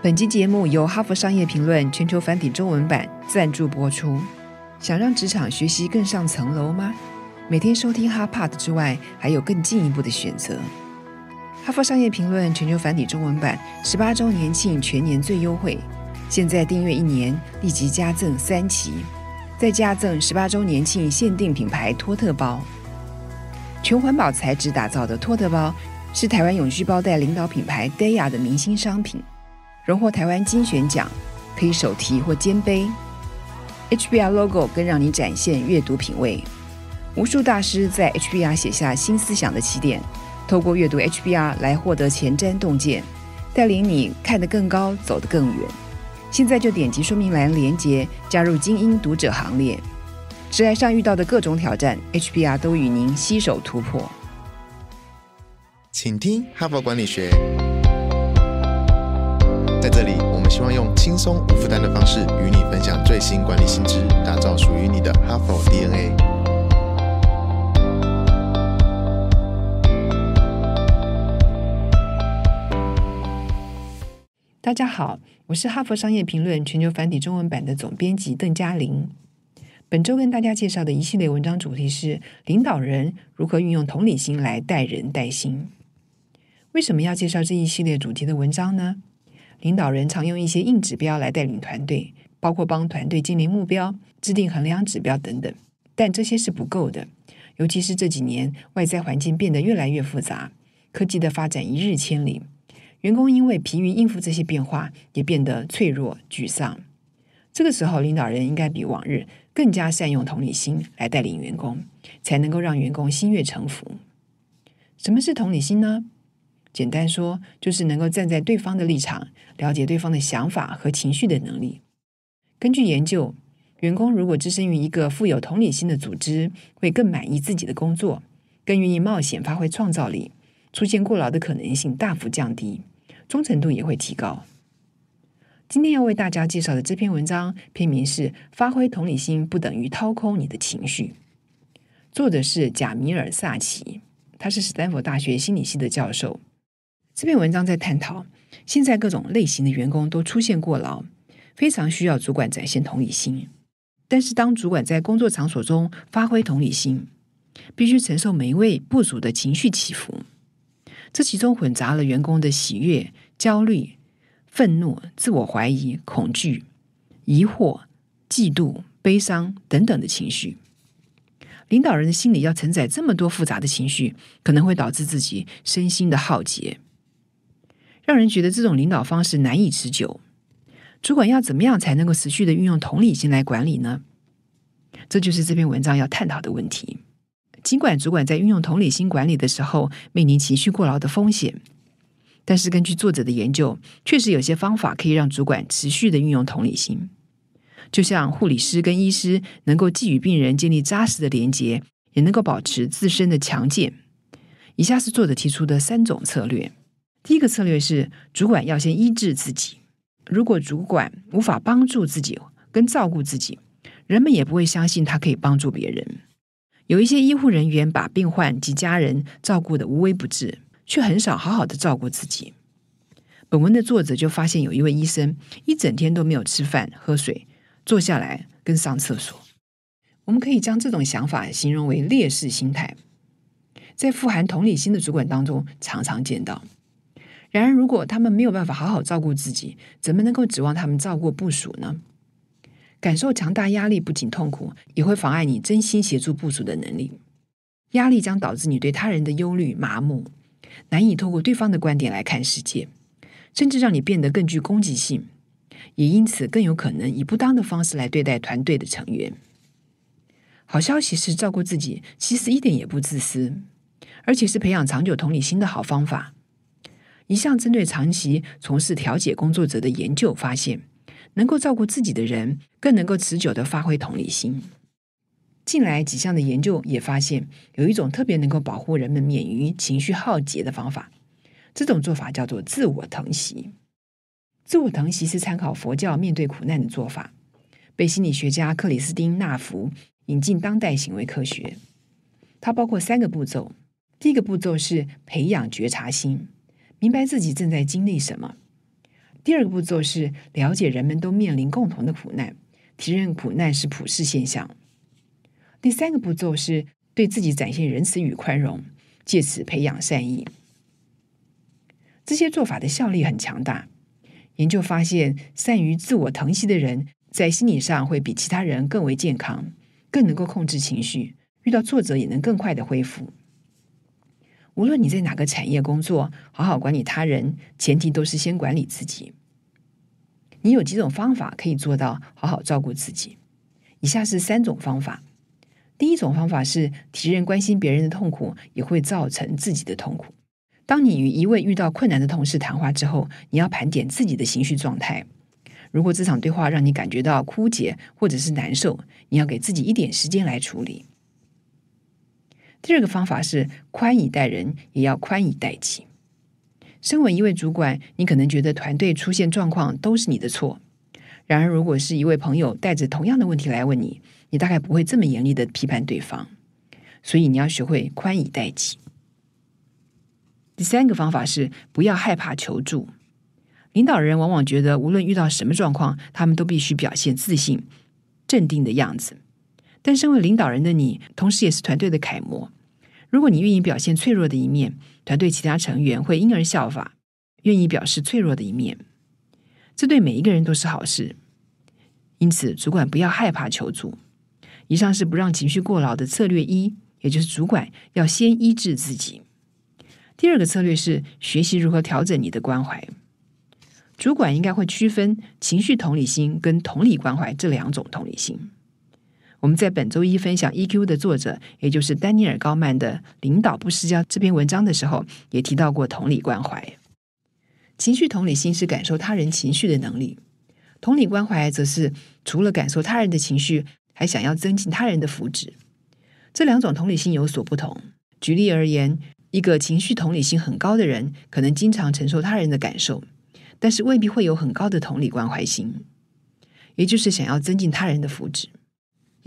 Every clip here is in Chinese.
本期节目由《哈佛商业评论》全球繁体中文版赞助播出。想让职场学习更上层楼吗？每天收听《哈帕特》之外，还有更进一步的选择。《哈佛商业评论》全球繁体中文版十八周年庆全年最优惠，现在订阅一年，立即加赠三期，再加赠十八周年庆限定品牌托特包。全环保材质打造的托特包，是台湾永续包袋领导品牌 Daya 的明星商品。荣获台湾精选奖，可以手提或肩背。HBR logo 更让你展现阅读品味。无数大师在 HBR 写下新思想的起点，透过阅读 HBR 来获得前瞻洞见，带领你看得更高，走得更远。现在就点击说明栏连接，加入精英读者行列。职场上遇到的各种挑战，HBR 都与您携手突破。请听《哈佛管理学》。在这里，我们希望用轻松无负担的方式与你分享最新管理新知，打造属于你的哈佛 DNA。大家好，我是哈佛商业评论全球繁体中文版的总编辑邓嘉玲。本周跟大家介绍的一系列文章主题是：领导人如何运用同理心来待人待心。为什么要介绍这一系列主题的文章呢？领导人常用一些硬指标来带领团队，包括帮团队建立目标、制定衡量指标等等。但这些是不够的，尤其是这几年外在环境变得越来越复杂，科技的发展一日千里，员工因为疲于应付这些变化，也变得脆弱沮丧。这个时候，领导人应该比往日更加善用同理心来带领员工，才能够让员工心悦诚服。什么是同理心呢？简单说，就是能够站在对方的立场，了解对方的想法和情绪的能力。根据研究，员工如果置身于一个富有同理心的组织，会更满意自己的工作，更愿意冒险发挥创造力，出现过劳的可能性大幅降低，忠诚度也会提高。今天要为大家介绍的这篇文章，篇名是“发挥同理心不等于掏空你的情绪”，作者是贾米尔·萨奇，他是斯坦福大学心理系的教授。这篇文章在探讨，现在各种类型的员工都出现过劳，非常需要主管展现同理心。但是，当主管在工作场所中发挥同理心，必须承受每一位部属的情绪起伏。这其中混杂了员工的喜悦、焦虑、愤怒、自我怀疑、恐惧、疑惑、嫉妒、悲伤等等的情绪。领导人的心里要承载这么多复杂的情绪，可能会导致自己身心的耗竭。让人觉得这种领导方式难以持久。主管要怎么样才能够持续的运用同理心来管理呢？这就是这篇文章要探讨的问题。尽管主管在运用同理心管理的时候面临情绪过劳的风险，但是根据作者的研究，确实有些方法可以让主管持续的运用同理心。就像护理师跟医师能够既与病人建立扎实的连结，也能够保持自身的强健。以下是作者提出的三种策略。第一个策略是，主管要先医治自己。如果主管无法帮助自己跟照顾自己，人们也不会相信他可以帮助别人。有一些医护人员把病患及家人照顾的无微不至，却很少好好的照顾自己。本文的作者就发现，有一位医生一整天都没有吃饭、喝水、坐下来跟上厕所。我们可以将这种想法形容为劣势心态，在富含同理心的主管当中常常见到。然而，如果他们没有办法好好照顾自己，怎么能够指望他们照顾部署呢？感受强大压力不仅痛苦，也会妨碍你真心协助部署的能力。压力将导致你对他人的忧虑麻木，难以透过对方的观点来看世界，甚至让你变得更具攻击性，也因此更有可能以不当的方式来对待团队的成员。好消息是，照顾自己其实一点也不自私，而且是培养长久同理心的好方法。一项针对长期从事调解工作者的研究发现，能够照顾自己的人更能够持久的发挥同理心。近来几项的研究也发现，有一种特别能够保护人们免于情绪耗竭的方法。这种做法叫做自我疼惜。自我疼惜是参考佛教面对苦难的做法，被心理学家克里斯汀·纳福引进当代行为科学。它包括三个步骤。第一个步骤是培养觉察心。明白自己正在经历什么。第二个步骤是了解人们都面临共同的苦难，提认苦难是普世现象。第三个步骤是对自己展现仁慈与宽容，借此培养善意。这些做法的效力很强大。研究发现，善于自我疼惜的人，在心理上会比其他人更为健康，更能够控制情绪，遇到挫折也能更快的恢复。无论你在哪个产业工作，好好管理他人，前提都是先管理自己。你有几种方法可以做到好好照顾自己？以下是三种方法。第一种方法是，提人关心别人的痛苦，也会造成自己的痛苦。当你与一位遇到困难的同事谈话之后，你要盘点自己的情绪状态。如果这场对话让你感觉到枯竭或者是难受，你要给自己一点时间来处理。第二个方法是宽以待人，也要宽以待己。身为一位主管，你可能觉得团队出现状况都是你的错。然而，如果是一位朋友带着同样的问题来问你，你大概不会这么严厉的批判对方。所以，你要学会宽以待己。第三个方法是不要害怕求助。领导人往往觉得，无论遇到什么状况，他们都必须表现自信、镇定的样子。但身为领导人的你，同时也是团队的楷模。如果你愿意表现脆弱的一面，团队其他成员会因而效法。愿意表示脆弱的一面，这对每一个人都是好事。因此，主管不要害怕求助。以上是不让情绪过劳的策略一，也就是主管要先医治自己。第二个策略是学习如何调整你的关怀。主管应该会区分情绪同理心跟同理关怀这两种同理心。我们在本周一分享《E Q》的作者，也就是丹尼尔·高曼的《领导不施教这篇文章的时候，也提到过同理关怀。情绪同理心是感受他人情绪的能力，同理关怀则是除了感受他人的情绪，还想要增进他人的福祉。这两种同理心有所不同。举例而言，一个情绪同理心很高的人，可能经常承受他人的感受，但是未必会有很高的同理关怀心，也就是想要增进他人的福祉。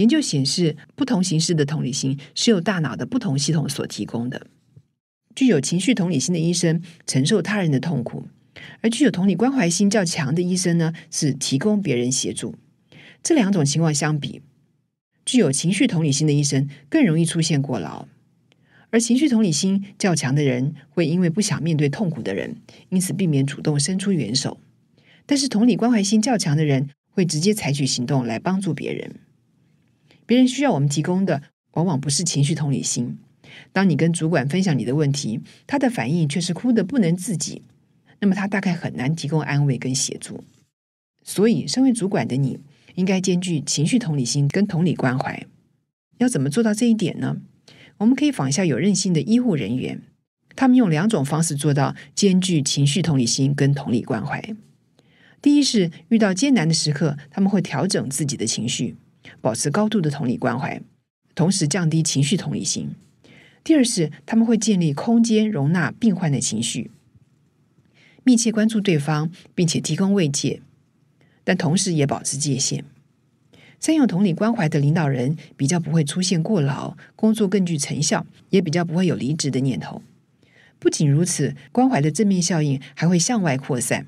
研究显示，不同形式的同理心是由大脑的不同系统所提供的。具有情绪同理心的医生承受他人的痛苦，而具有同理关怀心较强的医生呢，是提供别人协助。这两种情况相比，具有情绪同理心的医生更容易出现过劳，而情绪同理心较强的人会因为不想面对痛苦的人，因此避免主动伸出援手。但是，同理关怀心较强的人会直接采取行动来帮助别人。别人需要我们提供的，往往不是情绪同理心。当你跟主管分享你的问题，他的反应却是哭的不能自己，那么他大概很难提供安慰跟协助。所以，身为主管的你，应该兼具情绪同理心跟同理关怀。要怎么做到这一点呢？我们可以仿效有韧性的医护人员，他们用两种方式做到兼具情绪同理心跟同理关怀。第一是遇到艰难的时刻，他们会调整自己的情绪。保持高度的同理关怀，同时降低情绪同理心。第二是他们会建立空间容纳病患的情绪，密切关注对方，并且提供慰藉，但同时也保持界限。善用同理关怀的领导人比较不会出现过劳，工作更具成效，也比较不会有离职的念头。不仅如此，关怀的正面效应还会向外扩散，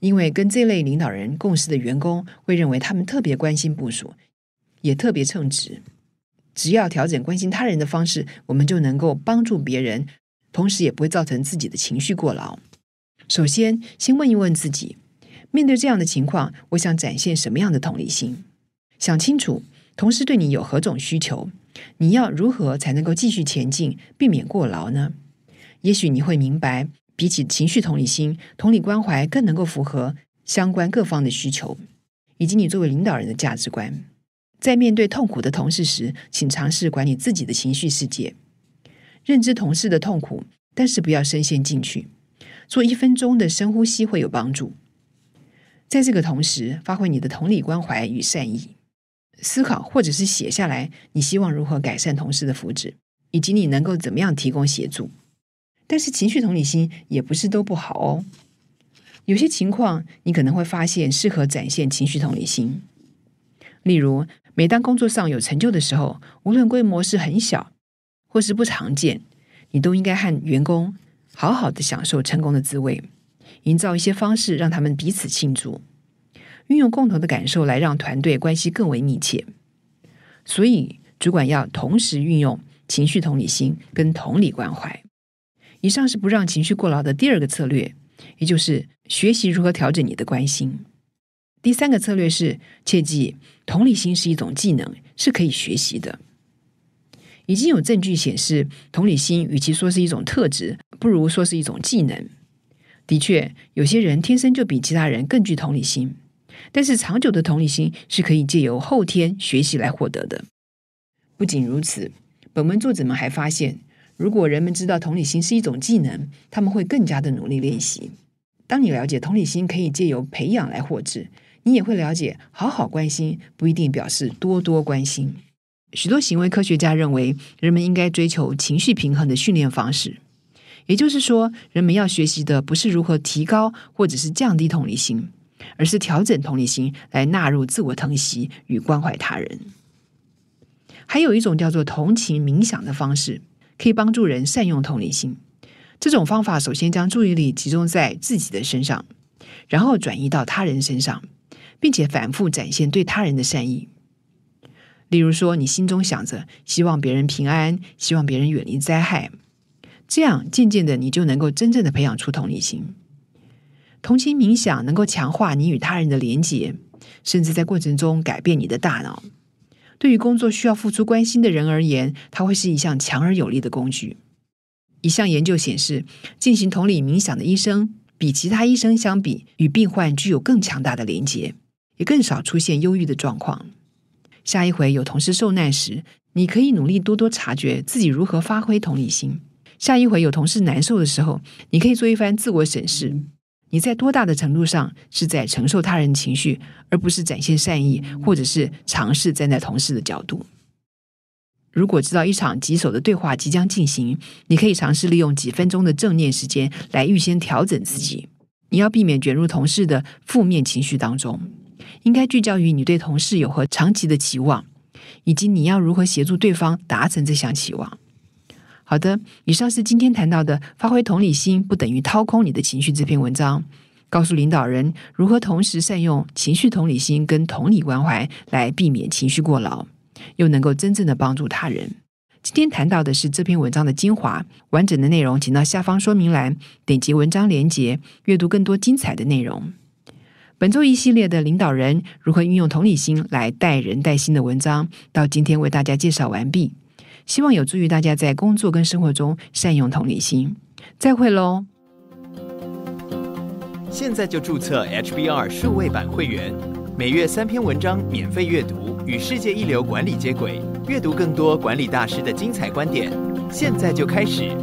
因为跟这类领导人共事的员工会认为他们特别关心部署。也特别称职。只要调整关心他人的方式，我们就能够帮助别人，同时也不会造成自己的情绪过劳。首先，先问一问自己：面对这样的情况，我想展现什么样的同理心？想清楚，同事对你有何种需求？你要如何才能够继续前进，避免过劳呢？也许你会明白，比起情绪同理心，同理关怀更能够符合相关各方的需求，以及你作为领导人的价值观。在面对痛苦的同事时，请尝试管理自己的情绪世界，认知同事的痛苦，但是不要深陷进去。做一分钟的深呼吸会有帮助。在这个同时，发挥你的同理关怀与善意，思考或者是写下来，你希望如何改善同事的福祉，以及你能够怎么样提供协助。但是，情绪同理心也不是都不好哦。有些情况，你可能会发现适合展现情绪同理心，例如。每当工作上有成就的时候，无论规模是很小或是不常见，你都应该和员工好好的享受成功的滋味，营造一些方式让他们彼此庆祝，运用共同的感受来让团队关系更为密切。所以，主管要同时运用情绪同理心跟同理关怀。以上是不让情绪过劳的第二个策略，也就是学习如何调整你的关心。第三个策略是：切记，同理心是一种技能，是可以学习的。已经有证据显示，同理心与其说是一种特质，不如说是一种技能。的确，有些人天生就比其他人更具同理心，但是长久的同理心是可以借由后天学习来获得的。不仅如此，本文作者们还发现，如果人们知道同理心是一种技能，他们会更加的努力练习。当你了解同理心可以借由培养来获知，你也会了解，好好关心不一定表示多多关心。许多行为科学家认为，人们应该追求情绪平衡的训练方式，也就是说，人们要学习的不是如何提高或者是降低同理心，而是调整同理心来纳入自我疼惜与关怀他人。还有一种叫做同情冥想的方式，可以帮助人善用同理心。这种方法首先将注意力集中在自己的身上，然后转移到他人身上。并且反复展现对他人的善意，例如说，你心中想着希望别人平安，希望别人远离灾害，这样渐渐的，你就能够真正的培养出同理心。同情冥想能够强化你与他人的连结，甚至在过程中改变你的大脑。对于工作需要付出关心的人而言，它会是一项强而有力的工具。一项研究显示，进行同理冥想的医生比其他医生相比，与病患具有更强大的连结。也更少出现忧郁的状况。下一回有同事受难时，你可以努力多多察觉自己如何发挥同理心。下一回有同事难受的时候，你可以做一番自我审视：你在多大的程度上是在承受他人情绪，而不是展现善意，或者是尝试站在同事的角度。如果知道一场棘手的对话即将进行，你可以尝试利用几分钟的正念时间来预先调整自己。你要避免卷入同事的负面情绪当中。应该聚焦于你对同事有何长期的期望，以及你要如何协助对方达成这项期望。好的，以上是今天谈到的“发挥同理心不等于掏空你的情绪”这篇文章，告诉领导人如何同时善用情绪同理心跟同理关怀，来避免情绪过劳，又能够真正的帮助他人。今天谈到的是这篇文章的精华，完整的内容请到下方说明栏点击文章连结阅读更多精彩的内容。本周一系列的领导人如何运用同理心来带人带心的文章，到今天为大家介绍完毕。希望有助于大家在工作跟生活中善用同理心。再会喽！现在就注册 HBR 数位版会员，每月三篇文章免费阅读，与世界一流管理接轨，阅读更多管理大师的精彩观点。现在就开始。